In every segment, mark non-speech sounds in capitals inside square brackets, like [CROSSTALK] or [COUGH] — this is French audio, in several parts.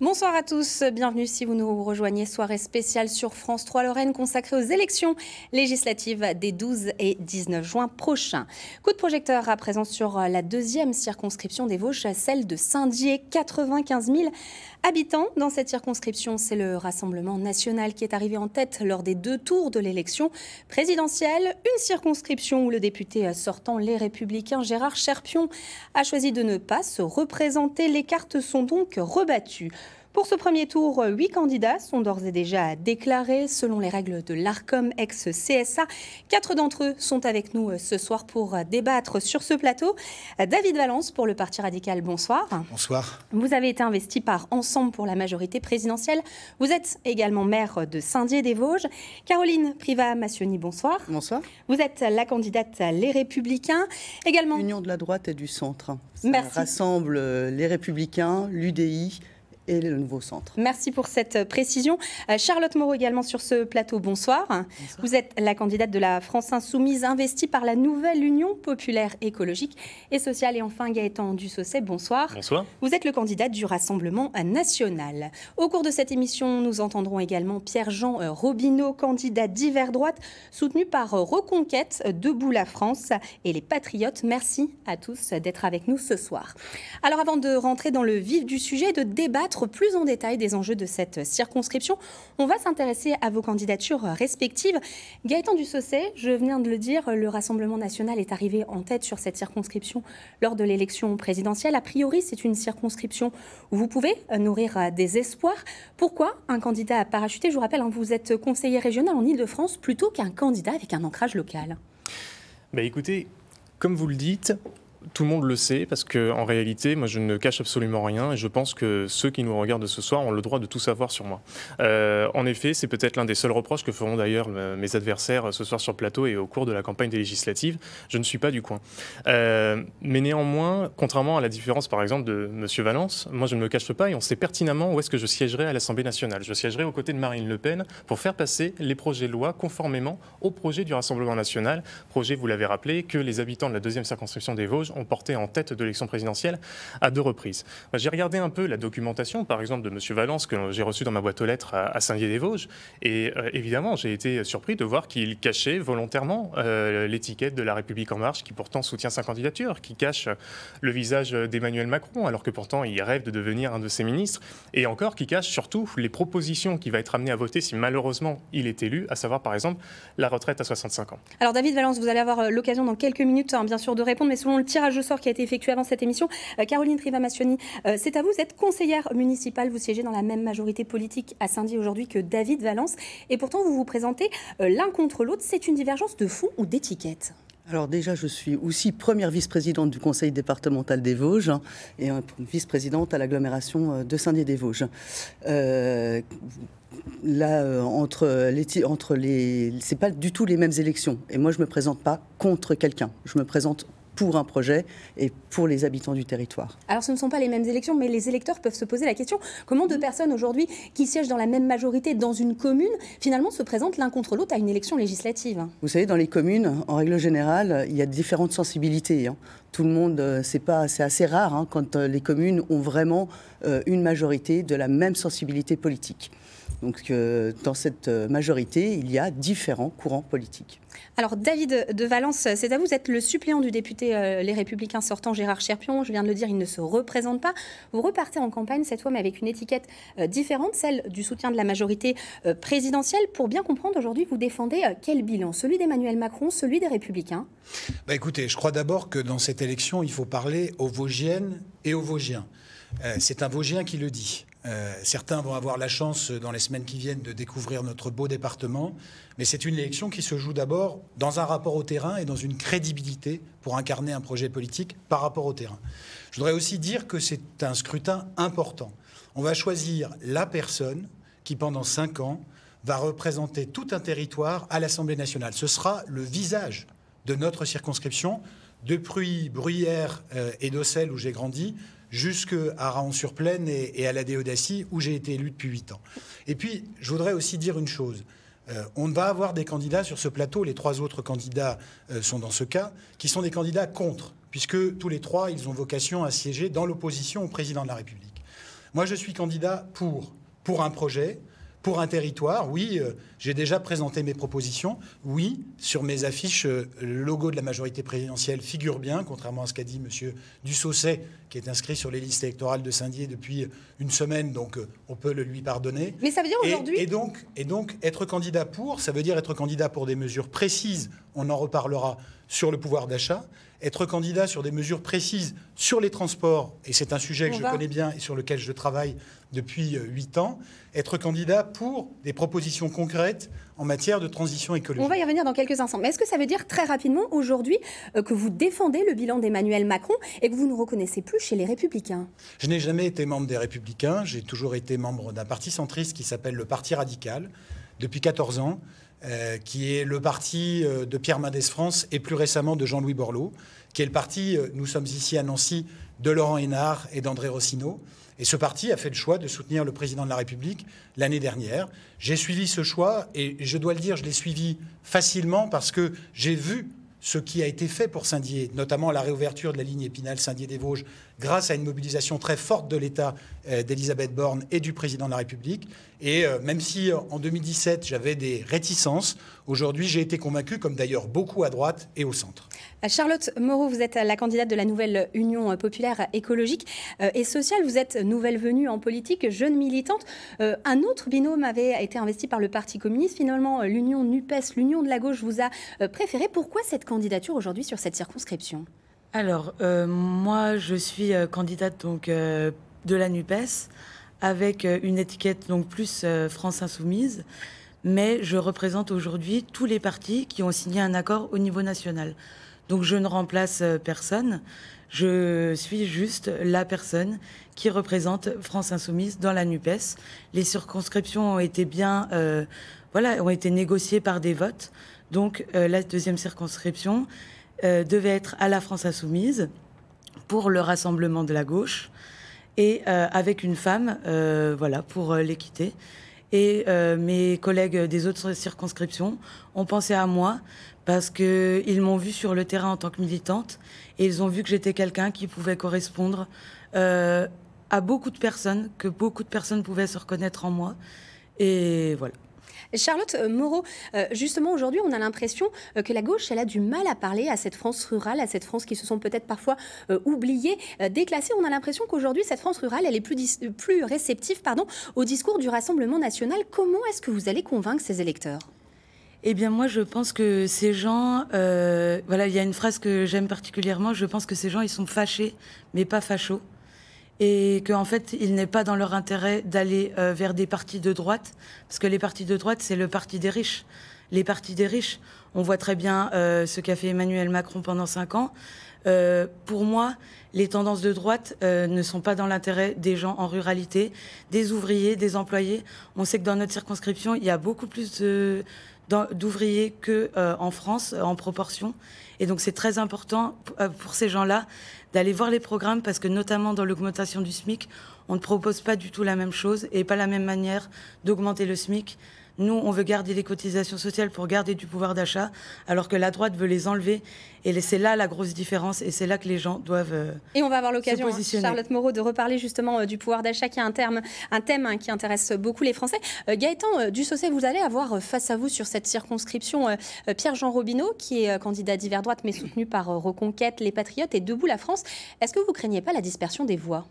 Bonsoir à tous, bienvenue si vous nous rejoignez. Soirée spéciale sur France 3 Lorraine consacrée aux élections législatives des 12 et 19 juin prochains. Coup de projecteur à présent sur la deuxième circonscription des Vosges, celle de Saint-Dié, 95 000 Habitants dans cette circonscription, c'est le Rassemblement national qui est arrivé en tête lors des deux tours de l'élection présidentielle. Une circonscription où le député sortant Les Républicains Gérard Cherpion a choisi de ne pas se représenter. Les cartes sont donc rebattues. Pour ce premier tour, euh, huit candidats sont d'ores et déjà déclarés selon les règles de l'ARCOM ex-CSA. Quatre d'entre eux sont avec nous euh, ce soir pour euh, débattre sur ce plateau. David Valence pour le Parti radical, bonsoir. Bonsoir. Vous avez été investi par Ensemble pour la majorité présidentielle. Vous êtes également maire de Saint-Dié-des-Vosges. Caroline Priva-Massioni, bonsoir. Bonsoir. Vous êtes la candidate Les Républicains. Également. Union de la droite et du centre. Merci. rassemble les Républicains, l'UDI, et le nouveau centre. Merci pour cette euh, précision. Euh, Charlotte Moreau également sur ce plateau, bonsoir. Vous êtes la candidate de la France Insoumise investie par la nouvelle Union populaire écologique et sociale. Et enfin Gaëtan Dussausset, bonsoir. Bonsoir. Vous êtes le candidat du Rassemblement national. Au cours de cette émission, nous entendrons également Pierre-Jean euh, Robineau, candidat d'hiver droite, soutenu par Reconquête, Debout la France et les Patriotes. Merci à tous d'être avec nous ce soir. Alors avant de rentrer dans le vif du sujet, de débattre plus en détail des enjeux de cette circonscription. On va s'intéresser à vos candidatures respectives. Gaëtan Dussausset, je viens de le dire, le Rassemblement national est arrivé en tête sur cette circonscription lors de l'élection présidentielle. A priori, c'est une circonscription où vous pouvez nourrir des espoirs. Pourquoi un candidat parachuté Je vous rappelle, hein, vous êtes conseiller régional en Ile-de-France plutôt qu'un candidat avec un ancrage local. Bah écoutez, comme vous le dites, tout le monde le sait parce que en réalité, moi, je ne cache absolument rien et je pense que ceux qui nous regardent ce soir ont le droit de tout savoir sur moi. Euh, en effet, c'est peut-être l'un des seuls reproches que feront d'ailleurs euh, mes adversaires euh, ce soir sur le plateau et au cours de la campagne des législatives. Je ne suis pas du coin. mais néanmoins, contrairement à la différence, par exemple, de M. Valence, moi, je ne me cache pas et on sait pertinemment où est-ce que je siégerai à l'Assemblée nationale. Je siégerai aux côtés de Marine Le Pen pour faire passer les projets de loi conformément au projet du Rassemblement national, projet, vous l'avez rappelé, que les habitants de la deuxième circonscription des Vosges ont porté en tête de l'élection présidentielle à deux reprises. J'ai regardé un peu la documentation, par exemple, de M. Valence, que j'ai reçu dans ma boîte aux lettres à Saint-Dié-des-Vosges, et euh, évidemment, j'ai été surpris de voir qu'il cachait volontairement euh, l'étiquette de La République En Marche, qui pourtant soutient sa candidature, qui cache le visage d'Emmanuel Macron, alors que pourtant il rêve de devenir un de ses ministres, et encore qui cache surtout les propositions qu'il va être amené à voter si malheureusement il est élu, à savoir par exemple la retraite à 65 ans. Alors David Valence, vous allez avoir euh, l'occasion dans quelques minutes, hein, bien sûr, de répondre, mais selon le tir je sors qui a été effectué avant cette émission. Euh, Caroline Trivamassioni, euh, c'est à vous, vous êtes conseillère municipale, vous siégez dans la même majorité politique à Saint-Dié aujourd'hui que David Valence, et pourtant vous vous présentez euh, l'un contre l'autre. C'est une divergence de fond ou d'étiquette alors déjà, je suis aussi première vice-présidente du conseil départemental des Vosges hein, et vice-présidente à l'agglomération de Saint-Dié-des-Vosges. là, entre les, entre les, c'est pas du tout les mêmes élections. Et moi, je me présente pas contre quelqu'un. Je me présente pour un projet et pour les habitants du territoire. Alors ce ne sont pas les mêmes élections, mais les électeurs peuvent se poser la question comment deux personnes aujourd'hui qui siègent dans la même majorité dans une commune, finalement se présentent l'un contre l'autre à une élection législative Vous savez, dans les communes, en règle générale, il y a différentes sensibilités. Hein. tout le monde, euh, c'est assez rare hein, quand euh, les communes ont vraiment euh, une majorité de la même sensibilité politique. Donc euh, dans cette euh, majorité, il y a différents courants politiques. Alors David de Valence, c'est à vous, vous êtes le suppléant du député euh, Les Républicains sortant Gérard Cherpion. Je viens de le dire, il ne se représente pas. Vous repartez en campagne cette fois, mais avec une étiquette différente, celle du soutien de la majorité présidentielle. Pour bien comprendre, aujourd'hui, vous défendez quel bilan Celui d'Emmanuel Macron, celui des Républicains bah, Écoutez, je crois d'abord que dans cette élection, il faut parler aux Vosgiennes et aux Vosgiens. C'est un Vosgien qui le dit. Euh, certains vont avoir la chance, euh, dans les semaines qui viennent, de découvrir notre beau département. Mais c'est une élection qui se joue d'abord dans un rapport au terrain et dans une crédibilité pour incarner un projet politique par rapport au terrain. Je voudrais aussi dire que c'est un scrutin important. On va choisir la personne qui, pendant cinq ans, va représenter tout un territoire à l'Assemblée nationale. Ce sera le visage de notre circonscription. De Pruy, Bruyères euh, et d'Ossel, où j'ai grandi, jusque à Raon-sur-Plaine et, à la Déodacie, où j'ai été élu depuis 8 ans. Et puis, je voudrais aussi dire une chose. Euh, on va avoir des candidats sur ce plateau, les trois autres candidats euh, sont dans ce cas, qui sont des candidats contre, puisque tous les trois, ils ont vocation à siéger dans l'opposition au président de la République. Moi, je suis candidat pour, pour un projet, pour un territoire, oui, euh, j'ai déjà présenté mes propositions. Oui, sur mes affiches, euh, le logo de la majorité présidentielle figure bien, contrairement à ce qu'a dit M. Dussaucet, qui est inscrit sur les listes électorales de Saint-Dié depuis euh, une semaine, donc on peut le lui pardonner. Mais ça veut dire aujourd'hui. Et, donc, être candidat pour, ça veut dire être candidat pour des mesures précises, on en reparlera, sur le pouvoir d'achat. Être candidat sur des mesures précises sur les transports, et c'est un sujet que je connais bien et sur lequel je travaille depuis euh, huit ans, être candidat pour des propositions concrètes en matière de transition écologique. On va y revenir dans quelques instants. Mais est-ce que ça veut dire très rapidement aujourd'hui euh, que vous défendez le bilan d'Emmanuel Macron et que vous ne reconnaissez plus chez les Républicains Je n'ai jamais été membre des Républicains. J'ai toujours été membre d'un parti centriste qui s'appelle le Parti radical depuis 14 ans. Euh, qui est le parti de Pierre Mendès France et plus récemment de Jean-Louis Borloo, qui est le parti, nous sommes ici à Nancy, de Laurent Hénard et d'André Rossino, et ce parti a fait le choix de soutenir le président de la République l'année dernière. J'ai suivi ce choix et je dois le dire, je l'ai suivi facilement parce que j'ai vu ce qui a été fait pour Saint-Dié, notamment la réouverture de la ligne Épinal-Saint-Dié-des-Vosges, grâce à une mobilisation très forte de l'État euh, d'Elisabeth Borne et du président de la République. Et euh, même si euh, en 2017 j'avais des réticences, aujourd'hui j'ai été convaincu, comme d'ailleurs beaucoup à droite et au centre. Charlotte Moreau, vous êtes la candidate de la nouvelle Union populaire écologique euh, et sociale. Vous êtes nouvelle venue en politique, jeune militante. Euh, un autre binôme avait été investi par le Parti communiste. Finalement, l'Union NUPES, l'Union de la gauche vous a euh, préféré. Pourquoi cette candidature aujourd'hui sur cette circonscription Alors, moi, je suis candidate donc, de la NUPES avec une étiquette donc plus France Insoumise mais je représente aujourd'hui tous les partis qui ont signé un accord au niveau national. Donc je ne remplace euh, personne. Je suis juste la personne qui représente France Insoumise dans la NUPES. Les circonscriptions ont été bien, euh, voilà, ont été négociées par des votes. Donc euh, la deuxième circonscription devait être à la France Insoumise pour le rassemblement de la gauche et avec une femme, voilà, pour l'équité. Et mes collègues des autres circonscriptions ont pensé à moi parce qu'ils m'ont vue sur le terrain en tant que militante et ils ont vu que j'étais quelqu'un qui pouvait correspondre euh, à beaucoup de personnes, que beaucoup de personnes pouvaient se reconnaître en moi. Et voilà. Charlotte euh, Moreau, euh, justement aujourd'hui, on a l'impression que la gauche, elle a du mal à parler à cette France rurale, à cette France qui se sont peut-être parfois oubliées, déclassées. On a l'impression qu'aujourd'hui, cette France rurale, elle est plus, plus réceptive pardon, au discours du Rassemblement national. Comment est-ce que vous allez convaincre ces électeurs eh bien, moi, je pense que ces gens, euh, voilà, il y a une phrase que j'aime particulièrement. Je pense que ces gens, ils sont fâchés, mais pas fachos, et qu'en fait, il n'est pas dans leur intérêt d'aller euh, vers des partis de droite, parce que les partis de droite, c'est le parti des riches. Les partis des riches, on voit très bien euh, ce qu'a fait Emmanuel Macron pendant cinq ans. pour moi, les tendances de droite ne sont pas dans l'intérêt des gens en ruralité, des ouvriers, des employés. On sait que dans notre circonscription, il y a beaucoup plus de, d'ouvriers que euh, en France euh, en proportion. Et donc c'est très important euh, pour ces gens-là d'aller voir les programmes parce que notamment dans l'augmentation du SMIC, on ne propose pas du tout la même chose et pas la même manière d'augmenter le SMIC nous, on veut garder les cotisations sociales pour garder du pouvoir d'achat, alors que la droite veut les enlever. Et c'est là la grosse différence, et c'est là que les gens doivent. Euh, et on va avoir l'occasion, hein, Charlotte Moreau, de reparler justement euh, du pouvoir d'achat, qui est un, terme, un thème hein, qui intéresse beaucoup les Français. Euh, Gaëtan saucet vous allez avoir face à vous sur cette circonscription Pierre-Jean Robineau, qui est candidat d'hiver droite, mais soutenu par Reconquête, les Patriotes et Debout la France. Est-ce que vous craignez pas la dispersion des voix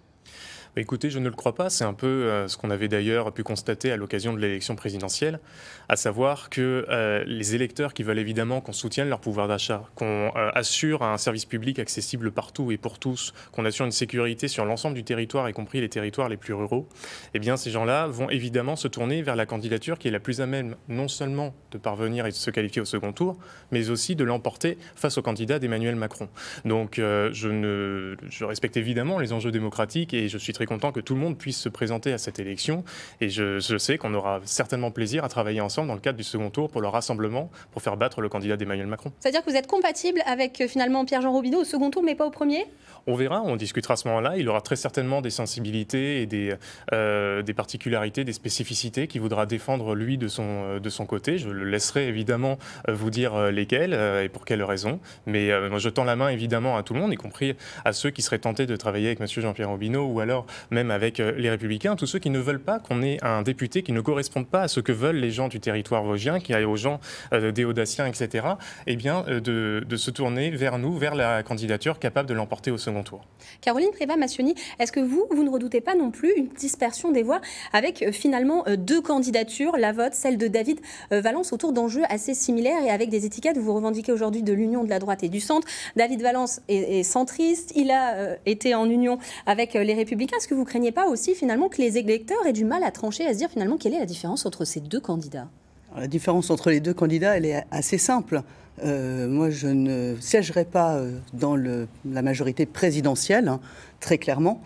bah, écoutez, je ne le crois pas. C'est un peu euh, ce qu'on avait d'ailleurs pu constater à l'occasion de l'élection présidentielle, à savoir que euh, les électeurs qui veulent évidemment qu'on soutienne leur pouvoir d'achat, qu'on euh, assure un service public accessible partout et pour tous, qu'on assure une sécurité sur l'ensemble du territoire, y compris les territoires les plus ruraux, eh bien ces gens-là vont évidemment se tourner vers la candidature qui est la plus à même non seulement de parvenir et de se qualifier au second tour, mais aussi de l'emporter face au candidat d'Emmanuel Macron. Donc je, je respecte évidemment les enjeux démocratiques et je suis très content que tout le monde puisse se présenter à cette élection. Et je, sais qu'on aura certainement plaisir à travailler ensemble dans le cadre du second tour pour le rassemblement, pour faire battre le candidat d'Emmanuel Macron. C'est-à-dire que vous êtes compatible avec euh, finalement Pierre-Jean Robineau au second tour, mais pas au premier On verra, on discutera à ce moment-là. Il aura très certainement des sensibilités et des, euh, des particularités, des spécificités qu'il voudra défendre lui de son, euh, de son côté. Je le laisserai évidemment vous dire lesquelles et pour quelles raisons. Mais je tends la main évidemment à tout le monde, y compris à ceux qui seraient tentés de travailler avec Monsieur Jean-Pierre Robineau ou alors même avec euh, les Républicains, tous ceux qui ne veulent pas qu'on ait un député qui ne corresponde pas à ce que veulent les gens du territoire vosgien, qui aille aux gens euh, des Audaciens, etc., eh bien, euh, de, se tourner vers nous, vers la candidature capable de l'emporter au second tour. Caroline Préva-Massioni, est-ce que vous, vous ne redoutez pas non plus une dispersion des voix avec finalement deux candidatures, la vote, celle de David Valence, autour d'enjeux assez similaires et avec des étiquettes, vous vous revendiquez aujourd'hui de l'union de la droite et du centre. David Valence est, centriste, il a été en union avec les Républicains est-ce que vous craignez pas aussi finalement que les électeurs aient du mal à trancher, à se dire finalement quelle est la différence entre ces deux candidats la différence entre les deux candidats, elle est assez simple. Euh, moi, je ne siégerai pas euh, dans la majorité présidentielle, hein, très clairement.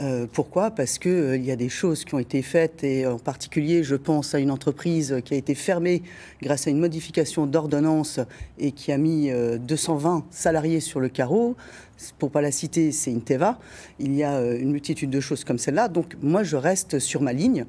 Euh, pourquoi Parce qu'il il y a des choses qui ont été faites, et en particulier, je pense à une entreprise qui a été fermée grâce à une modification d'ordonnance et qui a mis 220 salariés sur le carreau. Pour pas la citer, c'est Inteva. Il y a une multitude de choses comme celle-là. Donc, moi, je reste sur ma ligne.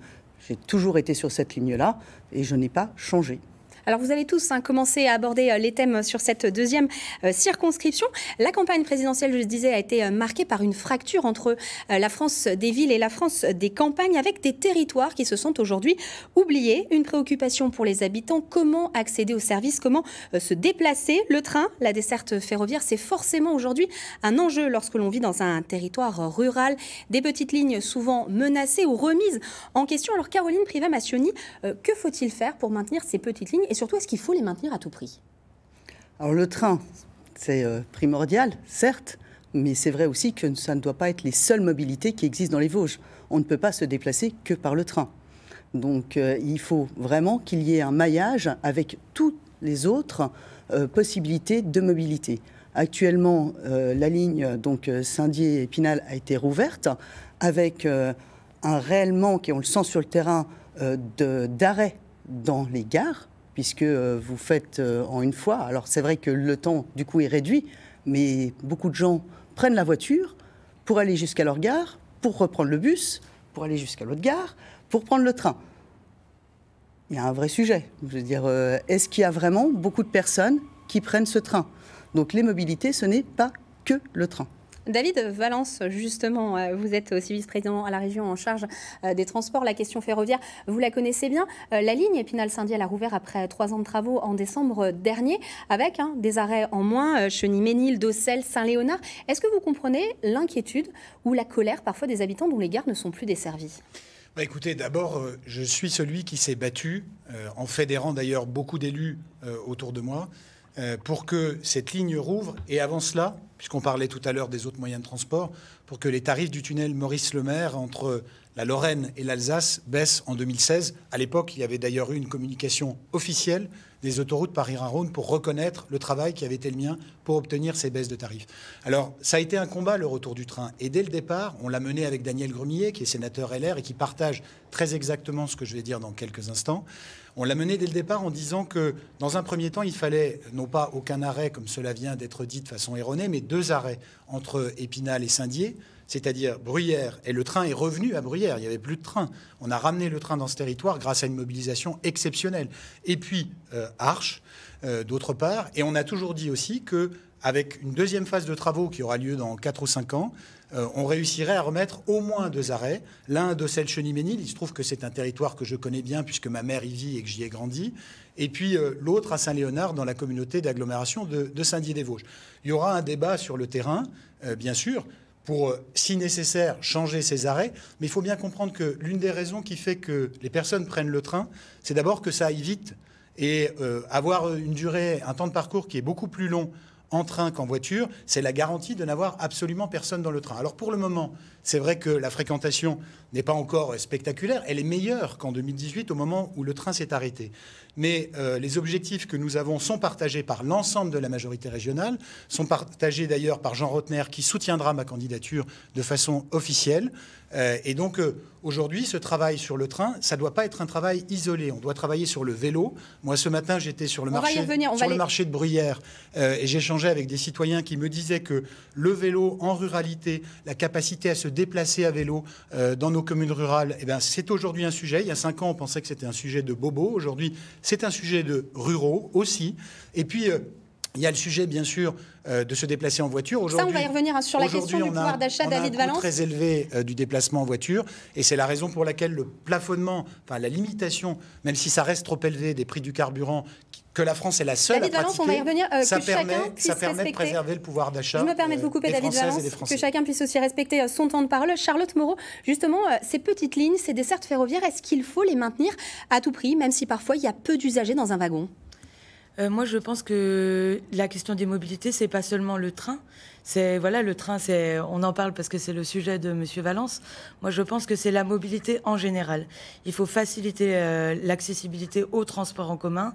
J'ai toujours été sur cette ligne-là et je n'ai pas changé. Alors vous avez tous hein, commencé à aborder euh, les thèmes sur cette deuxième euh, circonscription. La campagne présidentielle, je le disais, a été euh, marquée par une fracture entre la France des villes et la France des campagnes, avec des territoires qui se sont aujourd'hui oubliés. Une préoccupation pour les habitants, comment accéder aux services, comment se déplacer. Le train, la desserte ferroviaire, c'est forcément aujourd'hui un enjeu lorsque l'on vit dans un territoire rural. Des petites lignes souvent menacées ou remises en question. Alors Caroline Priva-Massioni, que faut-il faire pour maintenir ces petites lignes surtout, est-ce qu'il faut les maintenir à tout prix Alors le train, c'est euh, primordial, certes, mais c'est vrai aussi que ça ne doit pas être les seules mobilités qui existent dans les Vosges. On ne peut pas se déplacer que par le train. Donc euh, il faut vraiment qu'il y ait un maillage avec toutes les autres euh, possibilités de mobilité. Actuellement, la ligne donc Saint-Dié-Épinal a été rouverte avec un réellement, manque, et on le sent sur le terrain, d'arrêt dans les gares puisque euh, vous faites euh, en une fois. Alors c'est vrai que le temps du coup est réduit, mais beaucoup de gens prennent la voiture pour aller jusqu'à leur gare, pour reprendre le bus, pour aller jusqu'à l'autre gare, pour prendre le train. Il y a un vrai sujet. Je veux dire, euh, est-ce qu'il y a vraiment beaucoup de personnes qui prennent ce train Donc les mobilités, ce n'est pas que le train. David Valence, justement, euh, vous êtes aussi vice-président à la région en charge euh, des transports. La question ferroviaire, vous la connaissez bien. Euh, la ligne Épinal-Saint-Dié, a rouvert après trois ans de travaux en décembre dernier, avec hein, des arrêts en moins, chenille ménil Dossel, Saint-Léonard. Est-ce que vous comprenez l'inquiétude ou la colère parfois des habitants dont les gares ne sont plus desservies bah, écoutez, d'abord, je suis celui qui s'est battu, en fédérant d'ailleurs beaucoup d'élus autour de moi, euh, pour que cette ligne rouvre. Et avant cela, puisqu'on parlait tout à l'heure des autres moyens de transport, pour que les tarifs du tunnel Maurice-Lemaire entre la Lorraine et l'Alsace baissent en 2016. À l'époque, il y avait d'ailleurs eu une communication officielle des autoroutes Paris-Rhin-Rhône pour reconnaître le travail qui avait été le mien pour obtenir ces baisses de tarifs. Alors, ça a été un combat, le retour du train. Et dès le départ, on l'a mené avec Daniel Grumillet, qui est sénateur LR et qui partage très exactement ce que je vais dire dans quelques instants. On l'a mené dès le départ en disant que, dans un premier temps, il fallait non pas aucun arrêt, comme cela vient d'être dit de façon erronée, mais deux arrêts entre Épinal et Saint-Dié c'est-à-dire Bruyères. Et le train est revenu à Bruyères, il n'y avait plus de train. On a ramené le train dans ce territoire grâce à une mobilisation exceptionnelle. Et puis euh, arche euh, d'autre part. Et on a toujours dit aussi que avec une deuxième phase de travaux qui aura lieu dans 4 ou 5 ans, euh, on réussirait à remettre au moins deux arrêts. L'un de celle cheniménil il se trouve que c'est un territoire que je connais bien puisque ma mère y vit et que j'y ai grandi. Et puis l'autre à Saint-Léonard dans la communauté d'agglomération de, Saint-Dié-des-Vosges. Il y aura un débat sur le terrain, bien sûr pour, euh, si nécessaire, changer ses arrêts. Mais il faut bien comprendre que l'une des raisons qui fait que les personnes prennent le train, c'est d'abord que ça aille vite et euh, avoir une durée, un temps de parcours qui est beaucoup plus long en train qu'en voiture, c'est la garantie de n'avoir absolument personne dans le train. Alors pour le moment, c'est vrai que la fréquentation n'est pas encore spectaculaire, elle est meilleure qu'en 2018 au moment où le train s'est arrêté. Mais euh, les objectifs que nous avons sont partagés par l'ensemble de la majorité régionale, sont partagés d'ailleurs par Jean Rotner qui soutiendra ma candidature de façon officielle. Euh, et donc euh, aujourd'hui, ce travail sur le train, ça ne doit pas être un travail isolé. On doit travailler sur le vélo. Moi, ce matin, j'étais sur le, marché, sur le marché de Bruyères et j'échangeais avec des citoyens qui me disaient que le vélo en ruralité, la capacité à se déplacer à vélo euh, dans nos communes rurales, eh ben, c'est aujourd'hui un sujet. Il y a cinq ans, on pensait que c'était un sujet de bobos. Aujourd'hui, c'est un sujet de ruraux aussi. Et puis, euh, il y a le sujet, bien sûr, euh, de se déplacer en voiture. Aujourd'hui, on va y revenir hein, sur la question du pouvoir d'achat, David Valence. On a un très élevé du déplacement en voiture, et c'est la raison pour laquelle le plafonnement, enfin la limitation, même si ça reste trop élevé, des prix du carburant, qui, que la France est la seule à pratiquer. Euh, ça, permet, ça permet de préserver le pouvoir d'achat. Je me permets de euh, vous couper, David Valence, que chacun puisse aussi respecter euh, son temps de parole. Charlotte Moreau, justement, ces petites lignes, ces dessertes ferroviaires, est-ce qu'il faut les maintenir à tout prix, même si parfois il y a peu d'usagers dans un wagon moi, je pense que la question des mobilités, c'est pas seulement le train. C'est voilà, le train, c'est on en parle parce que c'est le sujet de Monsieur Valence. Moi, je pense que c'est la mobilité en général. Il faut faciliter l'accessibilité aux transports en commun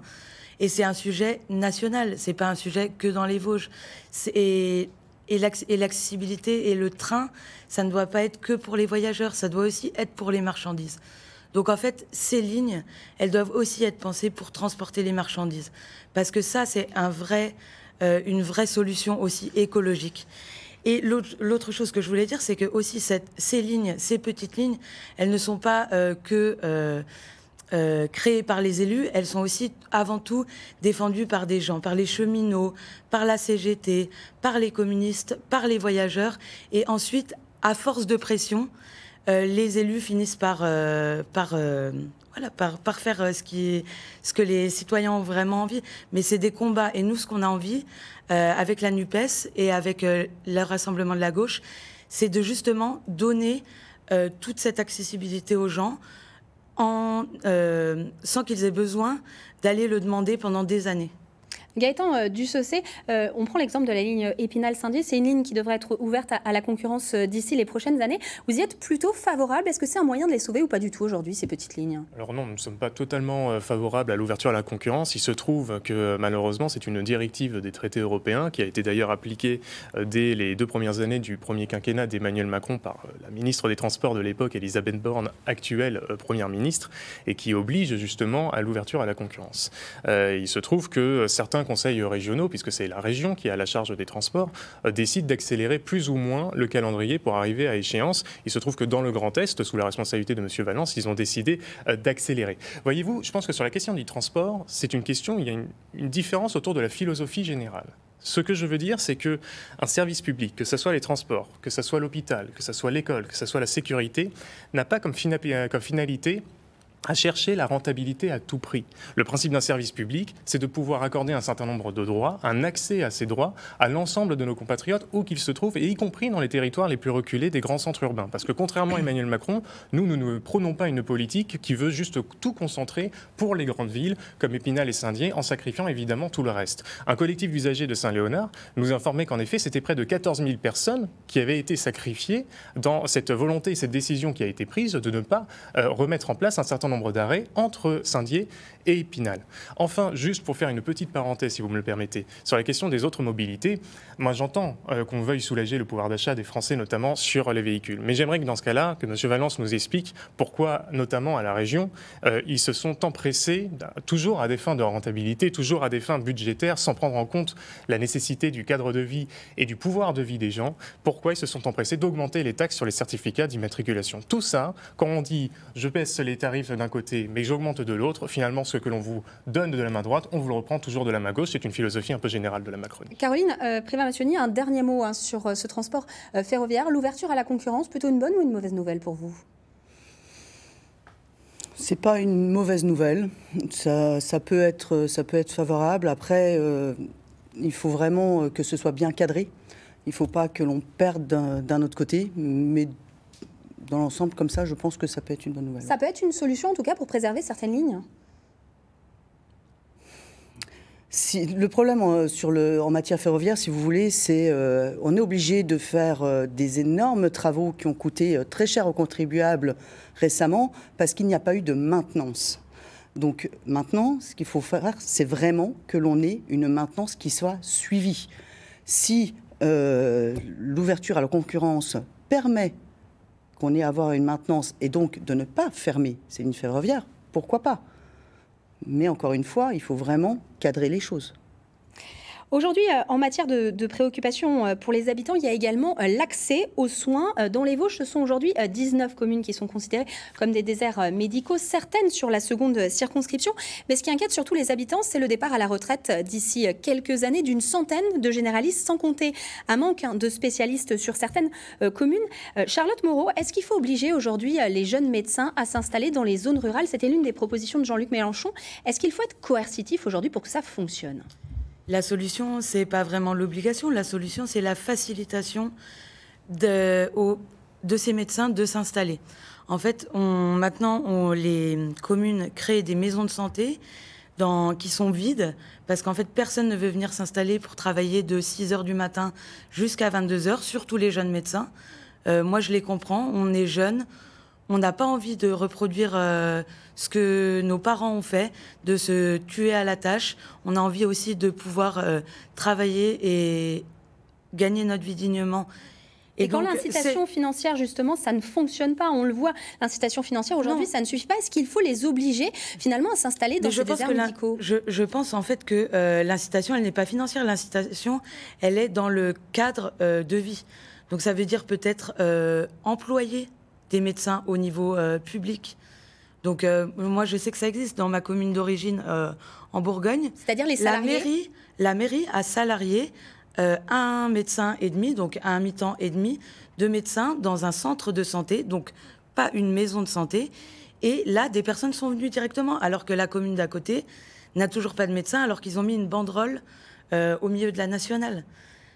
et c'est un sujet national, c'est pas un sujet que dans les Vosges. Et, l'accessibilité et le train, ça ne doit pas être que pour les voyageurs, ça doit aussi être pour les marchandises. Donc en fait, ces lignes, elles doivent aussi être pensées pour transporter les marchandises. Parce que ça, c'est un vrai, euh, une vraie solution aussi écologique. Et l'autre chose que je voulais dire, c'est que aussi cette, ces lignes, ces petites lignes, elles ne sont pas euh, que... Euh, euh, créées par les élus, elles sont aussi avant tout défendues par des gens, par les cheminots, par la CGT, par les communistes, par les voyageurs. Et ensuite, à force de pression, euh, les élus finissent par, euh, par, faire ce, qui, ce que les citoyens ont vraiment envie. Mais c'est des combats. Et nous, ce qu'on a envie, avec la NUPES et avec le Rassemblement de la gauche, c'est de justement donner toute cette accessibilité aux gens, euh, sans qu'ils aient besoin d'aller le demander pendant des années. Gaëtan euh, Dussocé, euh, on prend l'exemple de la ligne Épinal-Saint-Dié. C'est une ligne qui devrait être ouverte à, la concurrence euh, d'ici les prochaines années. Vous y êtes plutôt favorable Est-ce que c'est un moyen de les sauver ou pas du tout aujourd'hui, ces petites lignes Alors non, nous ne sommes pas totalement favorables à l'ouverture à la concurrence. Il se trouve que malheureusement, c'est une directive des traités européens qui a été d'ailleurs appliquée dès les deux premières années du premier quinquennat d'Emmanuel Macron par la ministre des Transports de l'époque, Elisabeth Borne, actuelle première ministre, et qui oblige justement à l'ouverture à la concurrence. il se trouve que certains conseils régionaux, puisque c'est la région qui a la charge des transports, euh, décident d'accélérer plus ou moins le calendrier pour arriver à échéance. Il se trouve que dans le Grand Est, sous la responsabilité de M. Valence, ils ont décidé euh, d'accélérer. Voyez-vous, je pense que sur la question du transport, c'est une question, il y a une, différence autour de la philosophie générale. Ce que je veux dire, c'est que un service public, que ce soit les transports, que ce soit l'hôpital, que ce soit l'école, que ce soit la sécurité, n'a pas comme, finalité à chercher la rentabilité à tout prix. Le principe d'un service public, c'est de pouvoir accorder un certain nombre de droits, un accès à ces droits à l'ensemble de nos compatriotes où qu'ils se trouvent, et y compris dans les territoires les plus reculés des grands centres urbains. Parce que contrairement à Emmanuel Macron, nous, nous ne prônons pas une politique qui veut juste tout concentrer pour les grandes villes, comme Épinal et Saint-Dié, en sacrifiant évidemment tout le reste. Un collectif d'usagers de Saint-Léonard nous informait qu'en effet, c'était près de 14 000 personnes qui avaient été sacrifiées dans cette volonté, cette décision qui a été prise de ne pas euh, remettre en place un certain nombre nombre d'arrêts entre Saint-Dié et Épinal. Enfin, juste pour faire une petite parenthèse, si vous me le permettez, sur la question des autres mobilités, moi j'entends euh, qu'on veuille soulager le pouvoir d'achat des Français, notamment sur les véhicules. Mais j'aimerais que dans ce cas-là, que M. Valence nous explique pourquoi, notamment à la région, euh, ils se sont empressés, toujours à des fins de rentabilité, toujours à des fins budgétaires, sans prendre en compte la nécessité du cadre de vie et du pouvoir de vie des gens, pourquoi ils se sont empressés d'augmenter les taxes sur les certificats d'immatriculation. Tout ça, quand on dit je baisse les tarifs côté, mais j'augmente de l'autre, finalement, ce que l'on vous donne de la main droite, on vous le reprend toujours de la main gauche. C'est une philosophie un peu générale de la Macronie. Caroline euh, Prima un dernier mot hein, sur euh, ce transport euh, ferroviaire. L'ouverture à la concurrence, plutôt une bonne ou une mauvaise nouvelle pour vous c'est pas une mauvaise nouvelle. Ça, ça, peut, être, ça peut être favorable. Après, il faut vraiment que ce soit bien cadré. Il ne faut pas que l'on perde d'un autre côté, mais dans l'ensemble, comme ça, je pense que ça peut être une bonne nouvelle. Ça peut être une solution, en tout cas, pour préserver certaines lignes si, le problème en, euh, sur le, en matière ferroviaire, si vous voulez, c'est qu'on euh, on est obligé de faire euh, des énormes travaux qui ont coûté très cher aux contribuables récemment parce qu'il n'y a pas eu de maintenance. Donc maintenant, ce qu'il faut faire, c'est vraiment que l'on ait une maintenance qui soit suivie. Si l'ouverture à la concurrence permet qu'on ait à avoir une maintenance et donc de ne pas fermer ces lignes ferroviaires, pourquoi pas Mais encore une fois, il faut vraiment cadrer les choses. Aujourd'hui, euh, en matière de, de préoccupation euh, pour les habitants, il y a également euh, l'accès aux soins. Dans les Vosges, ce sont aujourd'hui 19 communes qui sont considérées comme des déserts médicaux, certaines sur la seconde circonscription. Mais ce qui inquiète surtout les habitants, c'est le départ à la retraite d'ici quelques années d'une centaine de généralistes, sans compter un manque hein, de spécialistes sur certaines communes. Charlotte Moreau, est-ce qu'il faut obliger aujourd'hui les jeunes médecins à s'installer dans les zones rurales C'était l'une des propositions de Jean-Luc Mélenchon. Est-ce qu'il faut être coercitif aujourd'hui pour que ça fonctionne la solution, ce n'est pas vraiment l'obligation. La solution, c'est la facilitation de, ces médecins de s'installer. En fait, maintenant, les communes créent des maisons de santé dans, qui sont vides parce qu'en fait, personne ne veut venir s'installer pour travailler de 6 h du matin jusqu'à 22 h, surtout les jeunes médecins. Euh, moi, je les comprends. On est jeunes, on n'a pas envie de reproduire euh, ce que nos parents ont fait, de se tuer à la tâche. On a envie aussi de pouvoir euh, travailler et gagner notre vie dignement. Et, quand l'incitation financière, justement, ça ne fonctionne pas, on le voit, l'incitation financière aujourd'hui, ça ne suffit pas. Est-ce qu'il faut les obliger finalement à s'installer dans je ces déserts médicaux je, je, pense en fait que euh, l'incitation, elle n'est pas financière, l'incitation, elle est dans le cadre de vie. Donc ça veut dire peut-être euh, employer des médecins au niveau euh, public. Donc euh, moi je sais que ça existe dans ma commune d'origine euh, en Bourgogne. C'est-à-dire les salariés. La mairie, la mairie a salarié un médecin et demi, donc un mi-temps et demi, de médecins dans un centre de santé, donc pas une maison de santé. Et là, des personnes sont venues directement, alors que la commune d'à côté n'a toujours pas de médecin, alors qu'ils ont mis une banderole au milieu de la nationale.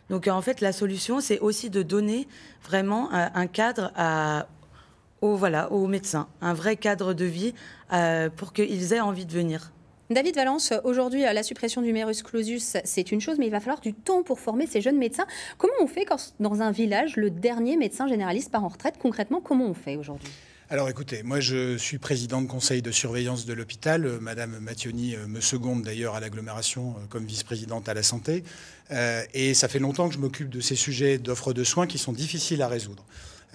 Donc en fait, la solution, c'est aussi de donner vraiment un cadre à, aux, voilà, aux médecins, un vrai cadre de vie euh, pour qu'ils aient envie de venir. David Valence, aujourd'hui, euh, la suppression du mérus clausus, c'est une chose, mais il va falloir du temps pour former ces jeunes médecins. Comment on fait quand, dans un village, le dernier médecin généraliste part en retraite Concrètement, comment on fait aujourd'hui alors écoutez, moi je suis président de conseil de surveillance de l'hôpital. Euh, Madame Mattioni me seconde d'ailleurs à l'agglomération comme vice-présidente à la santé. et ça fait longtemps que je m'occupe de ces sujets d'offres de soins qui sont difficiles à résoudre.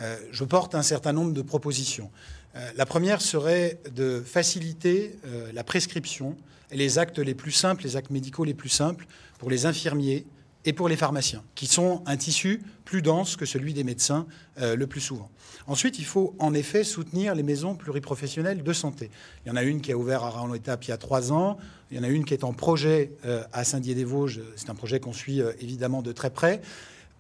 Euh, je porte un certain nombre de propositions. Euh, la première serait de faciliter euh, la prescription et les actes les plus simples, les actes médicaux les plus simples pour les infirmiers et pour les pharmaciens, qui sont un tissu plus dense que celui des médecins le plus souvent. Ensuite, il faut en effet soutenir les maisons pluriprofessionnelles de santé. Il y en a une qui a ouvert à Raon-l'Étape il y a trois ans, il y en a une qui est en projet à Saint-Dié-des-Vosges, c'est un projet qu'on suit évidemment de très près,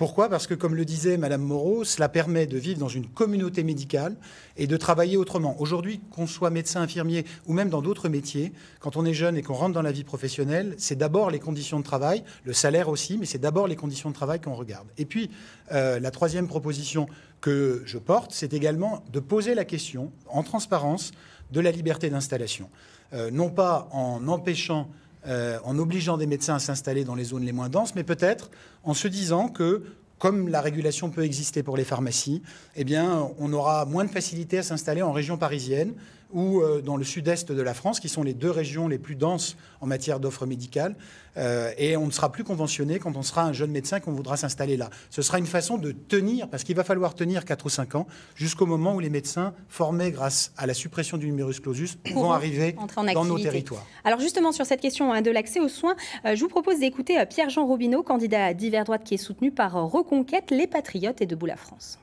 pourquoi Parce que, comme le disait Madame Moreau, cela permet de vivre dans une communauté médicale et de travailler autrement. Aujourd'hui, qu'on soit médecin, infirmier ou même dans d'autres métiers, quand on est jeune et qu'on rentre dans la vie professionnelle, c'est d'abord les conditions de travail, le salaire aussi, mais c'est d'abord les conditions de travail qu'on regarde. Et puis, euh, la troisième proposition que je porte, c'est également de poser la question, en transparence, de la liberté d'installation. Euh, non pas en empêchant euh, en obligeant des médecins à s'installer dans les zones les moins denses, mais peut-être en se disant que comme la régulation peut exister pour les pharmacies, eh bien, on aura moins de facilité à s'installer en région parisienne ou euh, dans le sud-est de la France, qui sont les deux régions les plus denses en matière d'offres médicales. Euh, et on ne sera plus conventionné quand on sera un jeune médecin qu'on voudra s'installer là. Ce sera une façon de tenir, parce qu'il va falloir tenir 4 ou 5 ans, jusqu'au moment où les médecins formés grâce à la suppression du numerus clausus vont arriver dans nos territoires. Alors justement, sur cette question hein, de l'accès aux soins, euh, je vous propose d'écouter Pierre-Jean Robineau, candidat à divers droite qui est soutenu par Reconquête, les Patriotes et Debout la France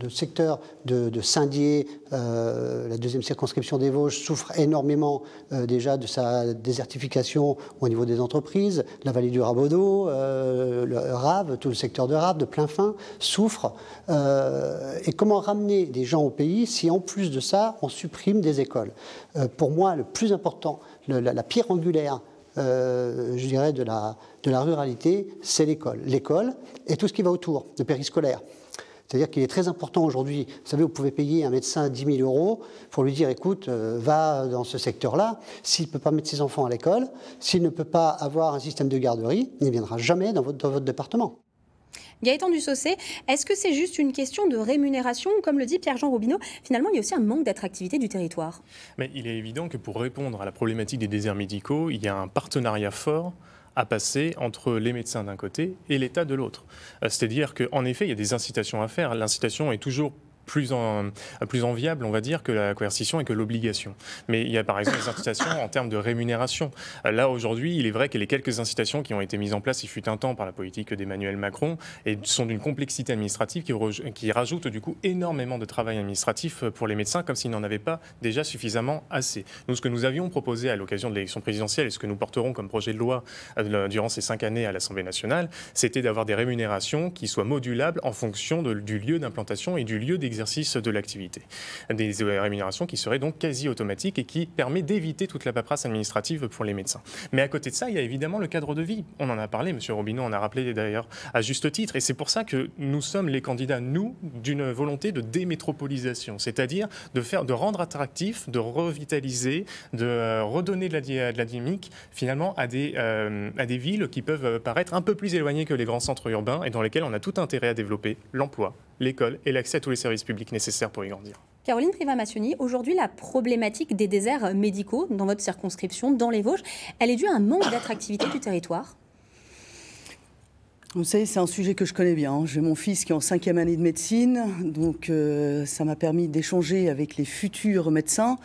le secteur de, Saint-Dié, euh, la deuxième circonscription des Vosges, souffre énormément euh, déjà de sa désertification au niveau des entreprises. La vallée du Rabodeau, euh, le Rave, tout le secteur de Rave, de plein fin, souffre. et comment ramener des gens au pays si en plus de ça, on supprime des écoles Pour moi, le plus important, la, pierre angulaire je dirais, de la, de la ruralité, c'est l'école. L'école et tout ce qui va autour, le périscolaire, c'est-à-dire qu'il est très important aujourd'hui, vous savez, vous pouvez payer un médecin 10 000 euros pour lui dire, écoute, euh, va dans ce secteur-là. S'il ne peut pas mettre ses enfants à l'école, s'il ne peut pas avoir un système de garderie, il ne viendra jamais dans votre, département. Gaëtan Dussausset, est-ce que c'est juste une question de rémunération comme le dit Pierre-Jean Robineau, finalement il y a aussi un manque d'attractivité du territoire Mais il est évident que pour répondre à la problématique des déserts médicaux, il y a un partenariat fort à passer entre les médecins d'un côté et l'État de l'autre. Euh, c'est-à-dire qu'en effet, il y a des incitations à faire. L'incitation est toujours plus, euh, plus enviable, on va dire, que la coercition et que l'obligation. Mais il y a par exemple des incitations en termes de rémunération. Euh, là, aujourd'hui, il est vrai que les quelques incitations qui ont été mises en place, il fut un temps, par la politique d'Emmanuel Macron, et sont d'une complexité administrative qui, qui rajoute du coup énormément de travail administratif euh, pour les médecins, comme s'ils n'en avaient pas déjà suffisamment assez. Nous, ce que nous avions proposé à l'occasion de l'élection présidentielle et ce que nous porterons comme projet de loi durant ces cinq années à l'Assemblée nationale, c'était d'avoir des rémunérations qui soient modulables en fonction du lieu d'implantation et du lieu d'exercice de l'activité. Des rémunérations qui seraient donc quasi automatiques et qui permet d'éviter toute la paperasse administrative pour les médecins. Mais à côté de ça, il y a évidemment le cadre de vie. On en a parlé, M. Robineau en a rappelé d'ailleurs à juste titre. Et c'est pour ça que nous sommes les candidats, nous, d'une volonté de démétropolisation, c'est-à-dire de, faire, de rendre attractif, de revitaliser, de euh, redonner de la, dynamique finalement à des, euh, à des villes qui peuvent euh, paraître un peu plus éloignées que les grands centres urbains et dans lesquelles on a tout intérêt à développer l'emploi, l'école et l'accès à tous les services publics nécessaires pour y grandir. Caroline Privamassioni, aujourd'hui la problématique des déserts médicaux dans votre circonscription, dans les Vosges, elle est due à un manque d'attractivité du territoire vous savez, c'est un sujet que je connais bien. Hein. J'ai mon fils qui est en cinquième année de médecine, donc euh, ça m'a permis d'échanger avec les futurs médecins.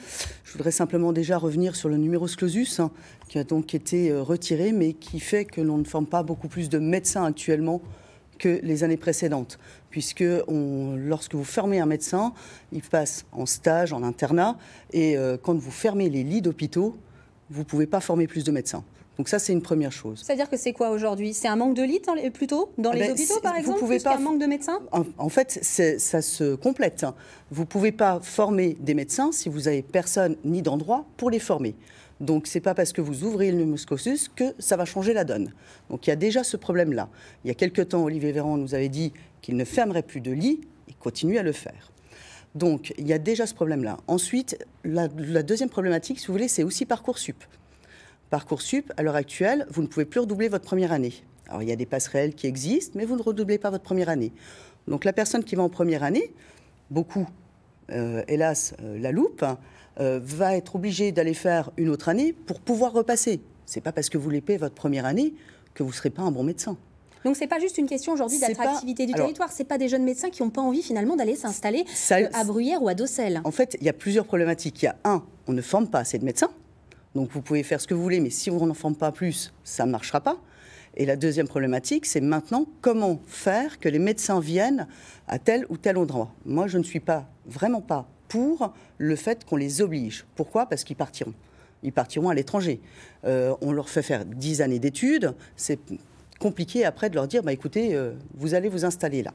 Je voudrais simplement déjà revenir sur le numéro clausus, hein, qui a donc été euh, retiré, mais qui fait que l'on ne forme pas beaucoup plus de médecins actuellement que les années précédentes, puisque lorsque vous fermez un médecin, il passe en stage, en internat, et euh, quand vous fermez les lits d'hôpitaux, vous ne pouvez pas former plus de médecins. Donc ça, c'est une première chose. C'est-à-dire que c'est quoi aujourd'hui C'est un manque de lits plutôt dans les ah ben, hôpitaux, par exemple, vous pouvez pas un manque de médecins en, fait, ça se complète. Hein. Vous ne pouvez pas former des médecins si vous n'avez personne ni d'endroit pour les former. Donc ce n'est pas parce que vous ouvrez le muscosus que ça va changer la donne. Donc il y a déjà ce problème-là. Il y a quelque temps, Olivier Véran nous avait dit qu'il ne fermerait plus de lits. Il continue à le faire. Donc il y a déjà ce problème-là. Ensuite, la, la deuxième problématique, si vous voulez, c'est aussi Parcoursup. Parcoursup, à l'heure actuelle, vous ne pouvez plus redoubler votre première année. Alors il y a des passerelles qui existent, mais vous ne redoublez pas votre première année. Donc la personne qui va en première année, beaucoup, euh, hélas, euh, la loupe, euh, va être obligée d'aller faire une autre année pour pouvoir repasser. C'est pas parce que vous l'épez votre première année que vous ne serez pas un bon médecin. Donc c'est pas juste une question aujourd'hui d'attractivité du territoire. territoire, c'est pas des jeunes médecins qui n'ont pas envie finalement d'aller s'installer à Bruyères ou à Dossel. En fait, il y a plusieurs problématiques. Il y a un, on ne forme pas assez de médecins. Donc vous pouvez faire ce que vous voulez, mais si vous n'en formez pas plus, ça ne marchera pas. Et la deuxième problématique, c'est maintenant comment faire que les médecins viennent à tel ou tel endroit. Moi, je ne suis pas, vraiment pas, pour le fait qu'on les oblige. Pourquoi Parce qu'ils partiront. Ils partiront à l'étranger. Euh, on leur fait faire dix années d'études. C'est compliqué après de leur dire, bah, écoutez, euh, vous allez vous installer là.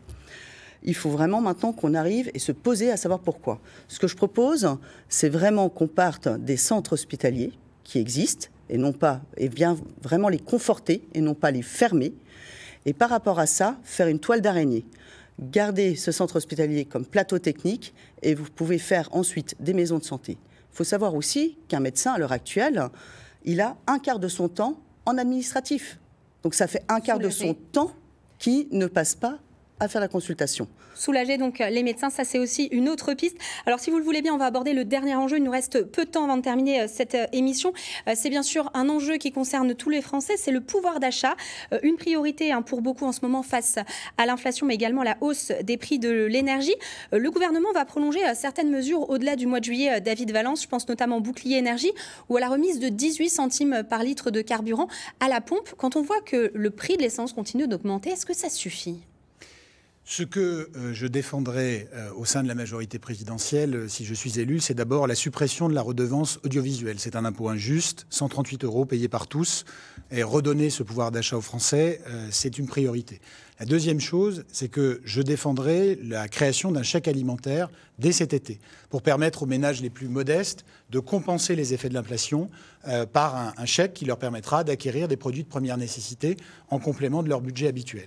Il faut vraiment maintenant qu'on arrive et se poser à savoir pourquoi. Ce que je propose, c'est vraiment qu'on parte des centres hospitaliers, qui existent et non pas, et bien vraiment les conforter et non pas les fermer. Et par rapport à ça, faire une toile d'araignée. garder ce centre hospitalier comme plateau technique et vous pouvez faire ensuite des maisons de santé. Il faut savoir aussi qu'un médecin, à l'heure actuelle, il a un quart de son temps en administratif. Donc ça fait un quart de son temps qui ne passe pas à faire la consultation. Soulager donc les médecins, ça c'est aussi une autre piste. Alors si vous le voulez bien, on va aborder le dernier enjeu. Il nous reste peu de temps avant de terminer euh, cette euh, émission. Euh, c'est bien sûr un enjeu qui concerne tous les Français, c'est le pouvoir d'achat. Une priorité hein, pour beaucoup en ce moment face à l'inflation, mais également la hausse des prix de l'énergie. Le gouvernement va prolonger certaines mesures au-delà du mois de juillet. David Valence, je pense notamment au bouclier énergie ou à la remise de 18 centimes par litre de carburant à la pompe. Quand on voit que le prix de l'essence continue d'augmenter, est-ce que ça suffit ce que euh, je défendrai euh, au sein de la majorité présidentielle, euh, si je suis élu, c'est d'abord la suppression de la redevance audiovisuelle. C'est un impôt injuste, 138 euros payés par tous, et redonner ce pouvoir d'achat aux Français, c'est une priorité. La deuxième chose, c'est que je défendrai la création d'un chèque alimentaire dès cet été pour permettre aux ménages les plus modestes de compenser les effets de l'inflation euh, par un, un chèque qui leur permettra d'acquérir des produits de première nécessité en complément de leur budget habituel.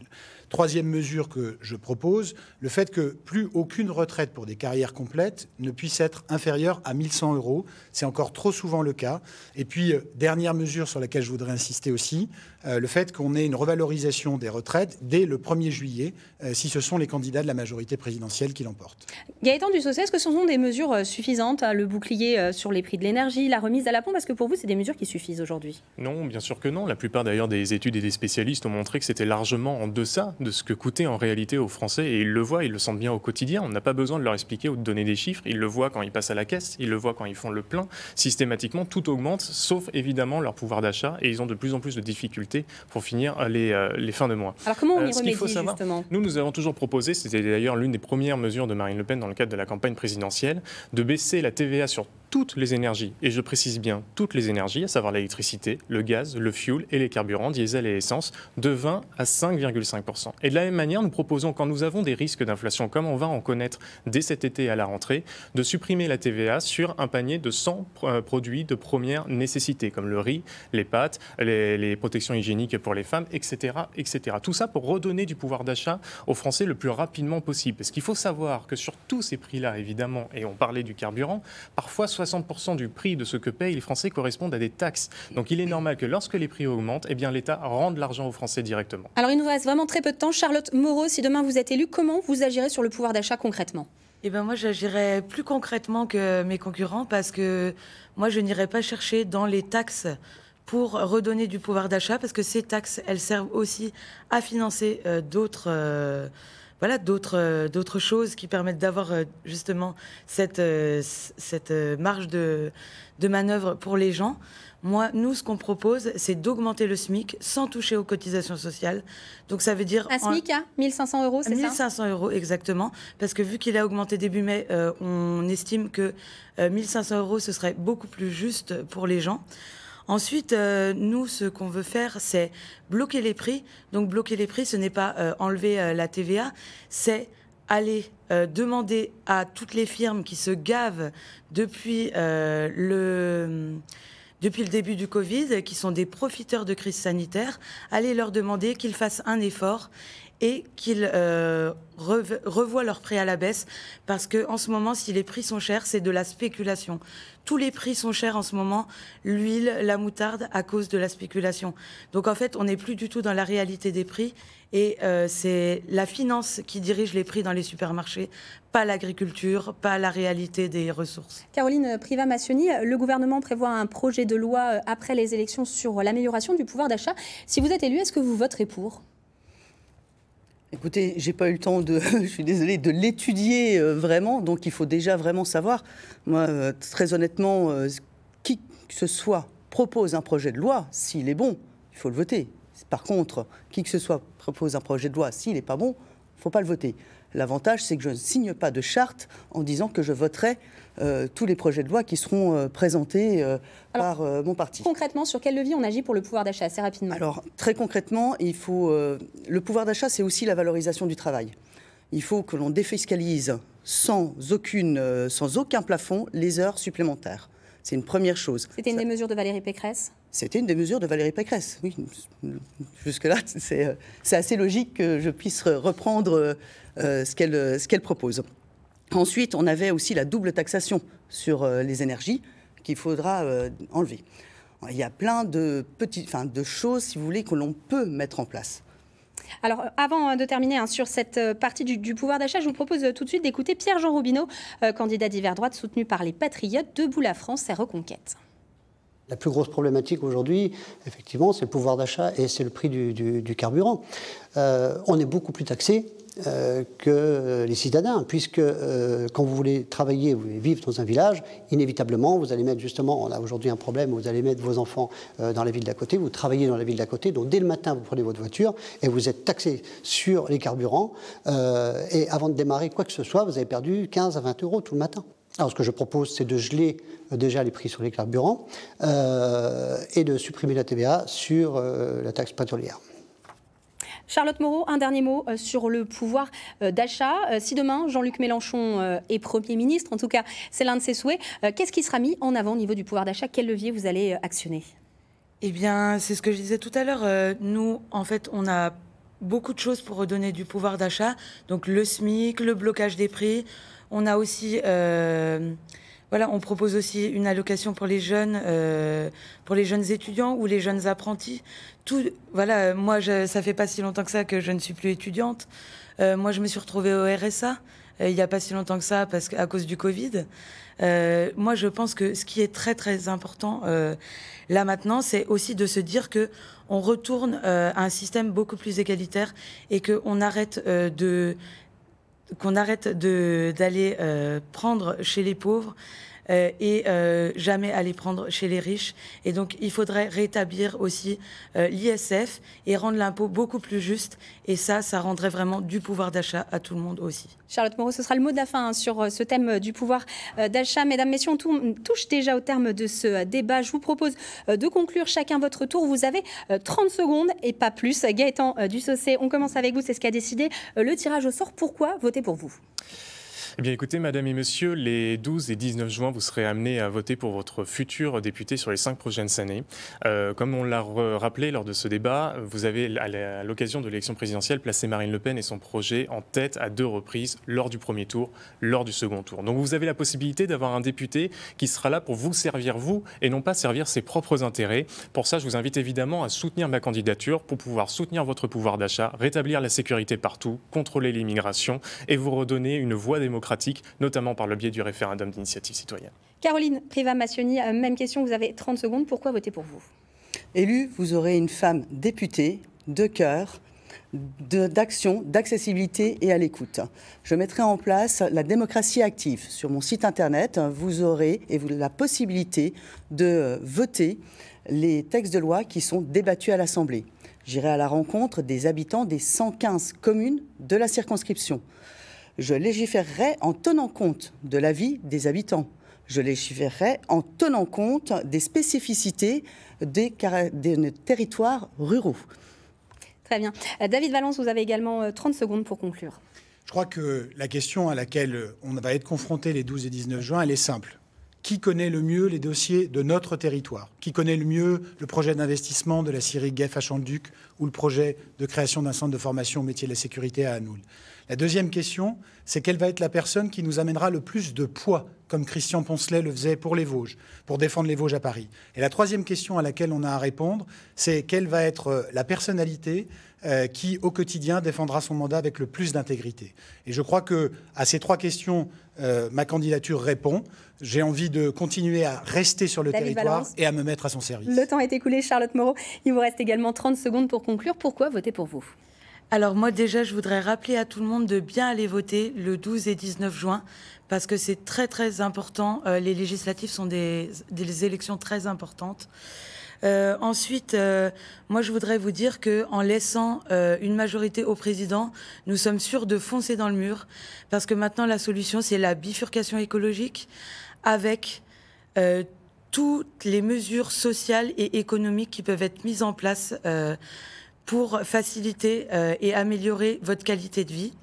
Troisième mesure que je propose, le fait que plus aucune retraite pour des carrières complètes ne puisse être inférieure à 1100 euros. C'est encore trop souvent le cas. Et puis, euh, dernière mesure sur laquelle je voudrais insister aussi, euh, le fait qu'on ait une revalorisation des retraites dès le 1er juillet, euh, si ce sont les candidats de la majorité présidentielle qui l'emportent. Gaëtan Dussausset, est-ce que ce sont des mesures euh, suffisantes, hein, le bouclier sur les prix de l'énergie, la remise à la pompe Parce que pour vous, c'est des mesures qui suffisent aujourd'hui Non, bien sûr que non. La plupart d'ailleurs des études et des spécialistes ont montré que c'était largement en deçà de ce que coûtait en réalité aux Français. Et ils le voient, ils le sentent bien au quotidien. On n'a pas besoin de leur expliquer ou de donner des chiffres. Ils le voient quand ils passent à la caisse, ils le voient quand ils font le plein. Systématiquement, tout augmente, sauf évidemment leur pouvoir d'achat. Et ils ont de plus en plus de difficultés pour finir euh, les, fins de mois. Alors comment on y euh, remédie justement Nous, nous avons toujours proposé, c'était d'ailleurs l'une des premières mesures de Marine Le Pen dans le cadre de la campagne présidentielle, de baisser la TVA sur toutes les énergies, et je précise bien toutes les énergies, à savoir l'électricité, le gaz, le fuel et les carburants, diesel et essence, de 20 à 5,5%. Et de la même manière, nous proposons, quand nous avons des risques d'inflation, comme on va en connaître dès cet été à la rentrée, de supprimer la TVA sur un panier de 100 euh, produits de première nécessité, comme le riz, les pâtes, les, protections hygiéniques pour les femmes, etc., etc. Tout ça pour redonner du pouvoir d'achat aux Français le plus rapidement possible. Parce qu'il faut savoir que sur tous ces prix-là, évidemment, et on parlait du carburant, parfois 60% du prix de ce que payent les Français correspondent à des taxes. Donc il est normal que lorsque les prix augmentent, eh bien l'État rende l'argent aux Français directement. Alors il nous reste vraiment très peu de temps. Charlotte Moreau, si demain vous êtes élue, comment vous agirez sur le pouvoir d'achat concrètement eh ben moi, j'agirai plus concrètement que mes concurrents parce que moi, je n'irai pas chercher dans les taxes pour redonner du pouvoir d'achat parce que ces taxes, elles servent aussi à financer euh, d'autres. Euh, voilà d'autres euh, d'autres choses qui permettent d'avoir euh, justement cette euh, cette marge de de manœuvre pour les gens. Moi, nous, ce qu'on propose, c'est d'augmenter le SMIC sans toucher aux cotisations sociales. Donc, ça veut dire. Un SMIC à 1500 euros, c'est ça 1500 euros, exactement. Parce que vu qu'il a augmenté début mai, on estime que 1500 euros, ce serait beaucoup plus juste pour les gens. Ensuite, euh, nous, ce qu'on veut faire, c'est bloquer les prix. Donc bloquer les prix, ce n'est pas euh, enlever euh, la TVA, c'est aller demander à toutes les firmes qui se gavent depuis le depuis le début du Covid, qui sont des profiteurs de crise sanitaire, aller leur demander qu'ils fassent un effort et qu'ils euh, revoient leurs prix à la baisse parce que en ce moment, si les prix sont chers, c'est de la spéculation. Tous les prix sont chers en ce moment, l'huile, la moutarde, à cause de la spéculation. Donc en fait, on n'est plus du tout dans la réalité des prix et euh, c'est la finance qui dirige les prix dans les supermarchés, pas l'agriculture, pas la réalité des ressources. Caroline Priva-Massioni, le gouvernement prévoit un projet de loi euh, après les élections sur l'amélioration du pouvoir d'achat. Si vous êtes élu, est-ce que vous voterez pour Écoutez, j'ai pas eu le temps de, [LAUGHS] je suis désolé de l'étudier euh, vraiment. Donc il faut déjà vraiment savoir. Moi, euh, très honnêtement, euh, qui que ce soit propose un projet de loi, s'il est bon, il faut le voter. Par contre, qui que ce soit propose un projet de loi, s'il n'est pas bon, il ne faut pas le voter. L'avantage, c'est que je ne signe pas de charte en disant que je voterai euh, tous les projets de loi qui seront euh, présentés euh, par mon parti. Concrètement, sur quel levier on agit pour le pouvoir d'achat assez rapidement Alors très concrètement, il faut le pouvoir d'achat, c'est aussi la valorisation du travail. Il faut que l'on défiscalise sans aucune, sans aucun plafond les heures supplémentaires. C'est une première chose. C'était une des mesures de Valérie Pécresse c'était une des mesures de Valérie Pécresse. Oui, jusque-là, [LAUGHS] euh, c'est assez logique que je puisse reprendre euh, euh, ce qu'elle propose. Ensuite, on avait aussi la double taxation sur les énergies qu'il faudra enlever. Il y a plein de, petites, enfin, de choses, si vous voulez, que l'on peut mettre en place. Alors, avant hein, de terminer hein, sur cette partie du, pouvoir d'achat, je vous propose tout de suite d'écouter Pierre-Jean Robineau, candidat d'hiver droite soutenu par les Patriotes, Debout la France et Reconquête. La plus grosse problématique aujourd'hui, effectivement, c'est le pouvoir d'achat et c'est le prix du, carburant. Euh, on est beaucoup plus taxé euh, que les citadins, puisque euh, quand vous voulez travailler, vous voulez vivre dans un village, inévitablement, vous allez mettre justement, on a aujourd'hui un problème, vous allez mettre vos enfants dans la ville d'à côté, vous travaillez dans la ville d'à côté, donc dès le matin, vous prenez votre voiture et vous êtes taxé sur les carburants. et avant de démarrer quoi que ce soit, vous avez perdu 15 à 20 euros tout le matin. Alors ce que je propose, c'est de geler euh, déjà les prix sur les carburants euh, et de supprimer la TVA sur euh, la taxe pétrolière. Charlotte Moreau, un dernier mot sur le pouvoir d'achat. Si demain Jean-Luc Mélenchon est Premier ministre, en tout cas c'est l'un de ses souhaits, qu'est-ce qui sera mis en avant au niveau du pouvoir d'achat Quel levier vous allez actionner Eh bien, c'est ce que je disais tout à l'heure. Nous, en fait, on a beaucoup de choses pour redonner du pouvoir d'achat. Donc le SMIC, le blocage des prix, on a aussi, euh, voilà, on propose aussi une allocation pour les jeunes, euh, pour les jeunes étudiants ou les jeunes apprentis. Tout, voilà, moi, je, ça fait pas si longtemps que ça que je ne suis plus étudiante. Euh, moi, je me suis retrouvée au RSA il n'y a pas si longtemps que ça parce cause du Covid. moi, je pense que ce qui est très très important là maintenant, c'est aussi de se dire que on retourne à un système beaucoup plus égalitaire et qu'on arrête de qu'on arrête d'aller euh, prendre chez les pauvres euh, et euh, jamais aller prendre chez les riches. Et donc, il faudrait rétablir aussi euh, l'ISF et rendre l'impôt beaucoup plus juste. Et ça, ça rendrait vraiment du pouvoir d'achat à tout le monde aussi. Charlotte Moreau, ce sera le mot de la fin hein, sur ce thème du pouvoir d'achat. Mesdames, Messieurs, on touche déjà au terme de ce débat. Je vous propose de conclure chacun votre tour. Vous avez 30 secondes et pas plus. Gaëtan sossé on commence avec vous. C'est ce qu'a décidé le tirage au sort. Pourquoi voter pour vous eh bien écoutez, madame et monsieur, les 12 et 19 juin, vous serez amenés à voter pour votre futur député sur les cinq prochaines années. Euh, comme on l'a rappelé lors de ce débat, vous avez, à l'occasion de l'élection présidentielle, placé Marine Le Pen et son projet en tête à deux reprises, lors du premier tour, lors du second tour. Donc vous avez la possibilité d'avoir un député qui sera là pour vous servir vous et non pas servir ses propres intérêts. Pour ça, je vous invite évidemment à soutenir ma candidature pour pouvoir soutenir votre pouvoir d'achat, rétablir la sécurité partout, contrôler l'immigration et vous redonner une voie démocratique notamment par le biais du référendum d'initiative citoyenne. Caroline Priva-Massioni, euh, même question, vous avez 30 secondes. Pourquoi voter pour vous Élu, vous aurez une femme députée, de cœur, d'action, d'accessibilité et à l'écoute. Je mettrai en place la démocratie active. Sur mon site internet, vous aurez et vous, la possibilité de euh, voter les textes de loi qui sont débattus à l'Assemblée. J'irai à la rencontre des habitants des 115 communes de la circonscription je légiférerai en tenant compte de la vie des habitants. Je légiférerai en tenant compte des spécificités des, territoires ruraux. Très bien. Euh, David Valence, vous avez également 30 euh, secondes pour conclure. Je crois que la question à laquelle euh, on va être confronté les 12 et 19 juin, elle est simple. Qui connaît le mieux les dossiers de notre territoire Qui connaît le mieux le projet d'investissement de la Syrie GEF à Chanduc ou le projet de création d'un centre de formation au métier de la sécurité à Hanoul la deuxième question, c'est quelle va être la personne qui nous amènera le plus de poids, comme Christian Poncelet le faisait pour les Vosges, pour défendre les Vosges à Paris. Et la troisième question à laquelle on a à répondre, c'est quelle va être euh, la personnalité euh, qui, au quotidien, défendra son mandat avec le plus d'intégrité. Et je crois que à ces trois questions, euh, ma candidature répond. J'ai envie de continuer à rester sur le territoire et à me mettre à son service. Le temps est écoulé, Charlotte Moreau. Il vous reste également 30 secondes pour conclure. Pourquoi voter pour vous alors moi déjà, je voudrais rappeler à tout le monde de bien aller voter le 12 et 19 juin parce que c'est très très important. Euh, les législatives sont des, élections très importantes. Euh, ensuite, euh, moi, je voudrais vous dire que en laissant une majorité au président, nous sommes sûrs de foncer dans le mur, parce que maintenant la solution, c'est la bifurcation écologique, avec toutes les mesures sociales et économiques qui peuvent être mises en place pour faciliter euh, et améliorer votre qualité de vie.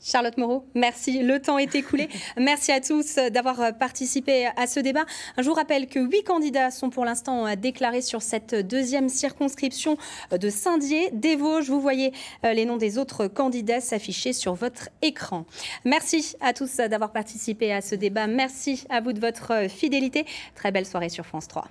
Charlotte Moreau, merci. Le temps est écoulé. [LAUGHS] merci à tous euh, d'avoir euh, participé à ce débat. Je vous rappelle que huit candidats sont pour l'instant déclarés sur cette deuxième circonscription de Saint-Dié, des Vosges. Vous voyez les noms des autres candidats s'afficher sur votre écran. Merci à tous d'avoir participé à ce débat. Merci à vous de votre fidélité. Très belle soirée sur France 3.